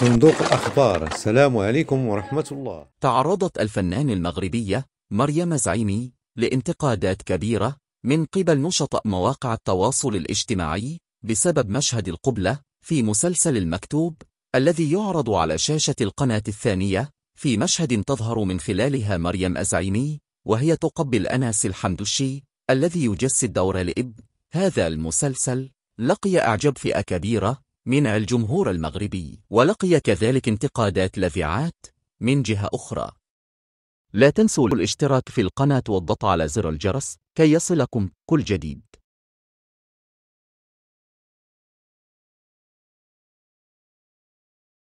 صندوق الأخبار السلام عليكم ورحمة الله تعرضت الفنان المغربية مريم زعيمي لانتقادات كبيرة من قبل نشطاء مواقع التواصل الاجتماعي بسبب مشهد القبلة في مسلسل المكتوب الذي يعرض على شاشة القناة الثانية في مشهد تظهر من خلالها مريم أزعيمي وهي تقبل أناس الحمدشي الذي يجسد دور الإب هذا المسلسل لقي أعجاب فئة كبيرة من الجمهور المغربي ولقي كذلك انتقادات لذعات من جهة أخرى لا تنسوا الاشتراك في القناة والضغط على زر الجرس كي يصلكم كل جديد